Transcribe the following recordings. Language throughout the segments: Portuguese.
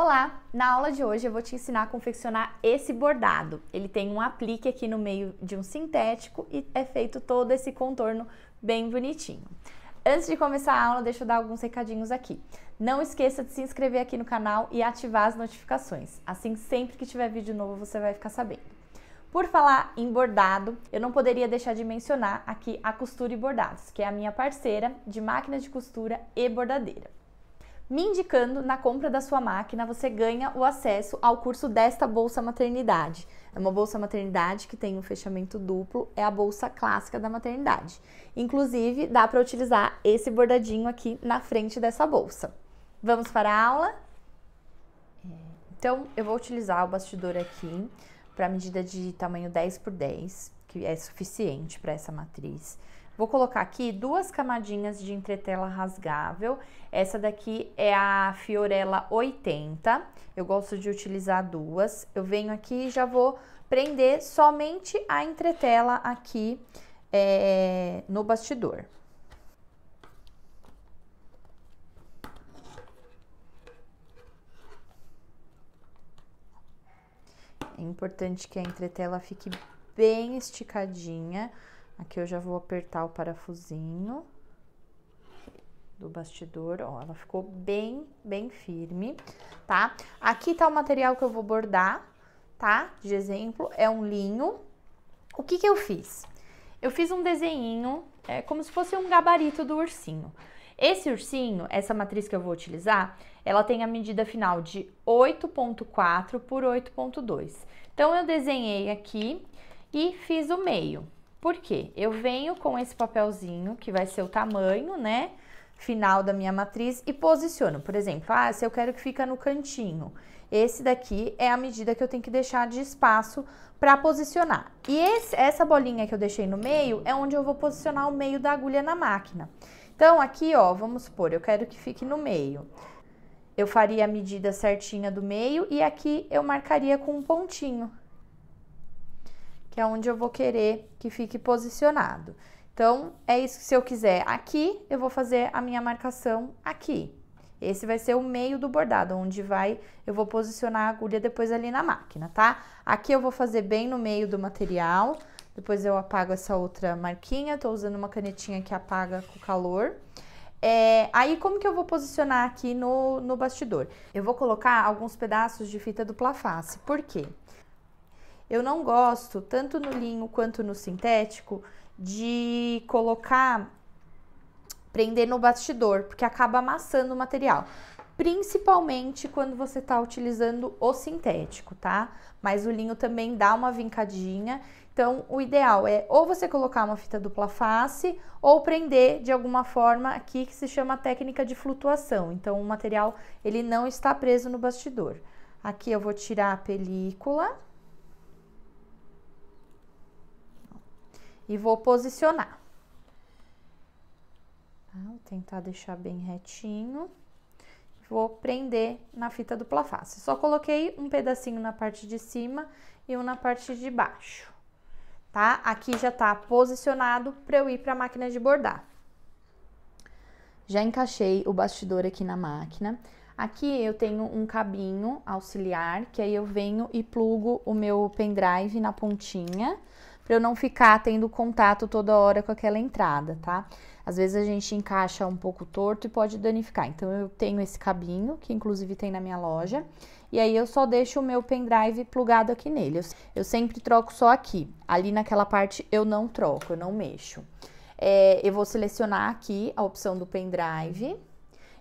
Olá! Na aula de hoje eu vou te ensinar a confeccionar esse bordado. Ele tem um aplique aqui no meio de um sintético e é feito todo esse contorno bem bonitinho. Antes de começar a aula, deixa eu dar alguns recadinhos aqui. Não esqueça de se inscrever aqui no canal e ativar as notificações. Assim, sempre que tiver vídeo novo, você vai ficar sabendo. Por falar em bordado, eu não poderia deixar de mencionar aqui a Costura e Bordados, que é a minha parceira de máquina de costura e bordadeira. Me indicando na compra da sua máquina, você ganha o acesso ao curso desta Bolsa Maternidade. É uma Bolsa Maternidade que tem um fechamento duplo, é a Bolsa Clássica da Maternidade. Inclusive, dá para utilizar esse bordadinho aqui na frente dessa bolsa. Vamos para a aula? É, então, eu vou utilizar o bastidor aqui para medida de tamanho 10 por 10, que é suficiente para essa matriz. Vou colocar aqui duas camadinhas de entretela rasgável. Essa daqui é a Fiorella 80. Eu gosto de utilizar duas. Eu venho aqui e já vou prender somente a entretela aqui é, no bastidor. É importante que a entretela fique bem esticadinha Aqui eu já vou apertar o parafusinho do bastidor, ó, ela ficou bem, bem firme, tá? Aqui tá o material que eu vou bordar, tá? De exemplo, é um linho. O que que eu fiz? Eu fiz um desenho, é, como se fosse um gabarito do ursinho. Esse ursinho, essa matriz que eu vou utilizar, ela tem a medida final de 8.4 por 8.2. Então, eu desenhei aqui e fiz o meio. Por quê? Eu venho com esse papelzinho, que vai ser o tamanho, né? Final da minha matriz e posiciono. Por exemplo, ah, se eu quero que fica no cantinho, esse daqui é a medida que eu tenho que deixar de espaço para posicionar. E esse, essa bolinha que eu deixei no meio é onde eu vou posicionar o meio da agulha na máquina. Então, aqui, ó, vamos supor, eu quero que fique no meio. Eu faria a medida certinha do meio e aqui eu marcaria com um pontinho que é onde eu vou querer que fique posicionado. Então, é isso que se eu quiser aqui, eu vou fazer a minha marcação aqui. Esse vai ser o meio do bordado, onde vai, eu vou posicionar a agulha depois ali na máquina, tá? Aqui eu vou fazer bem no meio do material, depois eu apago essa outra marquinha, tô usando uma canetinha que apaga com calor. É, aí, como que eu vou posicionar aqui no, no bastidor? Eu vou colocar alguns pedaços de fita dupla face, por quê? Eu não gosto, tanto no linho quanto no sintético, de colocar, prender no bastidor, porque acaba amassando o material. Principalmente quando você está utilizando o sintético, tá? Mas o linho também dá uma vincadinha. Então, o ideal é ou você colocar uma fita dupla face ou prender de alguma forma aqui que se chama técnica de flutuação. Então, o material ele não está preso no bastidor. Aqui eu vou tirar a película e vou posicionar. Tá, vou tentar deixar bem retinho. Vou prender na fita dupla face. Só coloquei um pedacinho na parte de cima e um na parte de baixo, tá? Aqui já tá posicionado para eu ir para a máquina de bordar. Já encaixei o bastidor aqui na máquina. Aqui eu tenho um cabinho auxiliar, que aí eu venho e plugo o meu pendrive na pontinha para eu não ficar tendo contato toda hora com aquela entrada, tá? Às vezes a gente encaixa um pouco torto e pode danificar. Então eu tenho esse cabinho, que inclusive tem na minha loja, e aí eu só deixo o meu pendrive plugado aqui nele. Eu, sempre troco só aqui. Ali naquela parte eu não troco, eu não mexo. É, eu vou selecionar aqui a opção do pendrive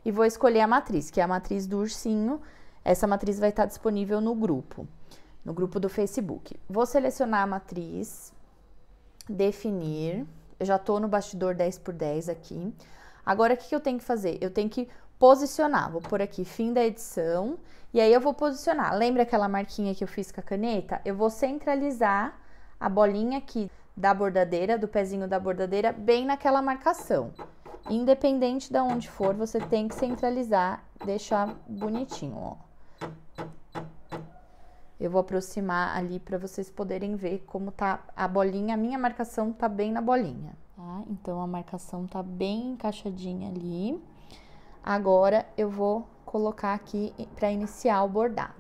e vou escolher a matriz, que é a matriz do ursinho. Essa matriz vai estar disponível no grupo, no grupo do Facebook. Vou selecionar a matriz, definir. Eu já estou no bastidor 10 por 10 aqui. Agora, o que, eu tenho que fazer? Eu tenho que posicionar. Vou por aqui, fim da edição. E aí eu vou posicionar. Lembra aquela marquinha que eu fiz com a caneta? Eu vou centralizar a bolinha aqui da bordadeira, do pezinho da bordadeira, bem naquela marcação. Independente de onde for, você tem que centralizar, deixar bonitinho, ó. Eu vou aproximar ali para vocês poderem ver como tá a bolinha. A minha marcação tá bem na bolinha, tá? Então, a marcação tá bem encaixadinha ali. Agora, eu vou colocar aqui para iniciar o bordado.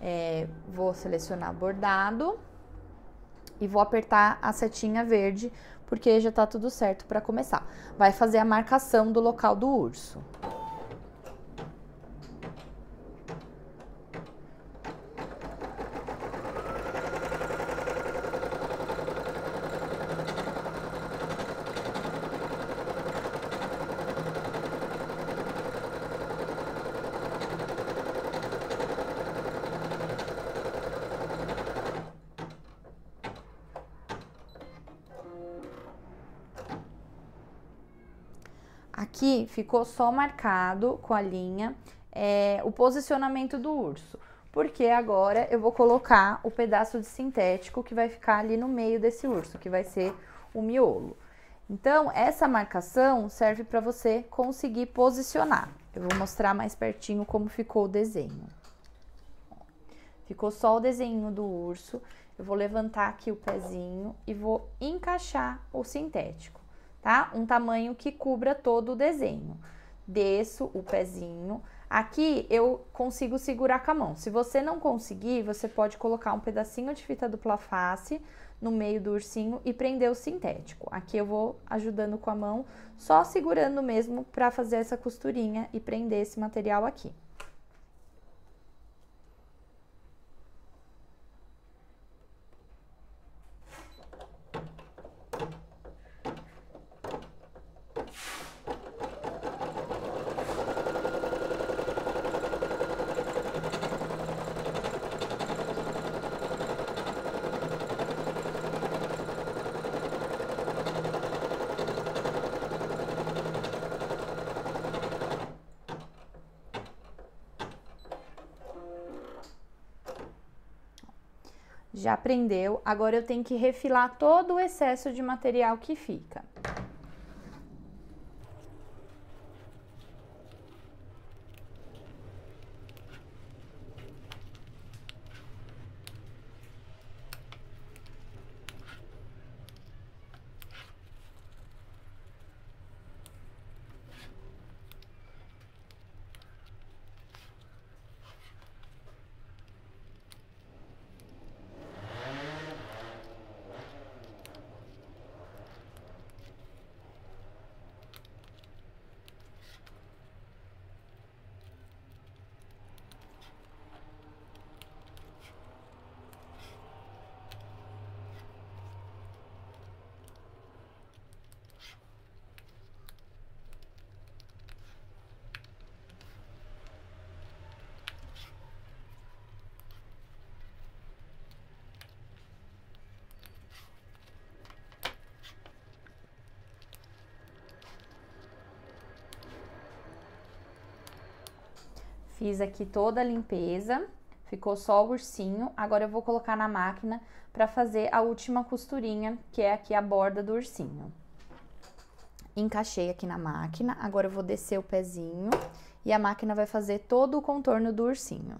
É, vou selecionar bordado e vou apertar a setinha verde, porque já tá tudo certo para começar. Vai fazer a marcação do local do urso. Aqui ficou só marcado com a linha é, o posicionamento do urso, porque agora eu vou colocar o pedaço de sintético que vai ficar ali no meio desse urso, que vai ser o miolo. Então, essa marcação serve para você conseguir posicionar. Eu vou mostrar mais pertinho como ficou o desenho. Ficou só o desenho do urso. Eu vou levantar aqui o pezinho e vou encaixar o sintético tá? Um tamanho que cubra todo o desenho. Desço o pezinho. Aqui eu consigo segurar com a mão. Se você não conseguir, você pode colocar um pedacinho de fita dupla face no meio do ursinho e prender o sintético. Aqui eu vou ajudando com a mão, só segurando mesmo para fazer essa costurinha e prender esse material aqui. já aprendeu, agora eu tenho que refilar todo o excesso de material que fica. Fiz aqui toda a limpeza, ficou só o ursinho. Agora eu vou colocar na máquina para fazer a última costurinha, que é aqui a borda do ursinho. Encaixei aqui na máquina, agora eu vou descer o pezinho e a máquina vai fazer todo o contorno do ursinho.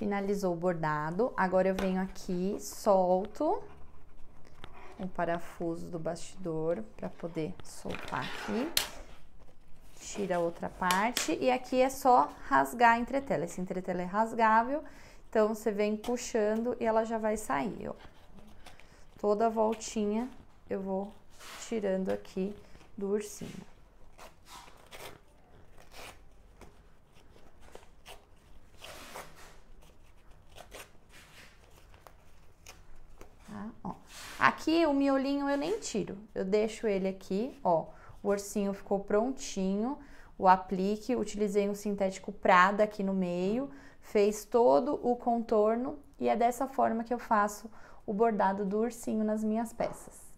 Finalizou o bordado. Agora eu venho aqui, solto o parafuso do bastidor para poder soltar aqui. Tira a outra parte e aqui é só rasgar a entretela. Esse entretela é rasgável, então você vem puxando e ela já vai sair, ó. Toda a voltinha eu vou tirando aqui do ursinho. Aqui o miolinho eu nem tiro, eu deixo ele aqui, ó. O ursinho ficou prontinho, o aplique, utilizei um sintético Prada aqui no meio, fez todo o contorno e é dessa forma que eu faço o bordado do ursinho nas minhas peças.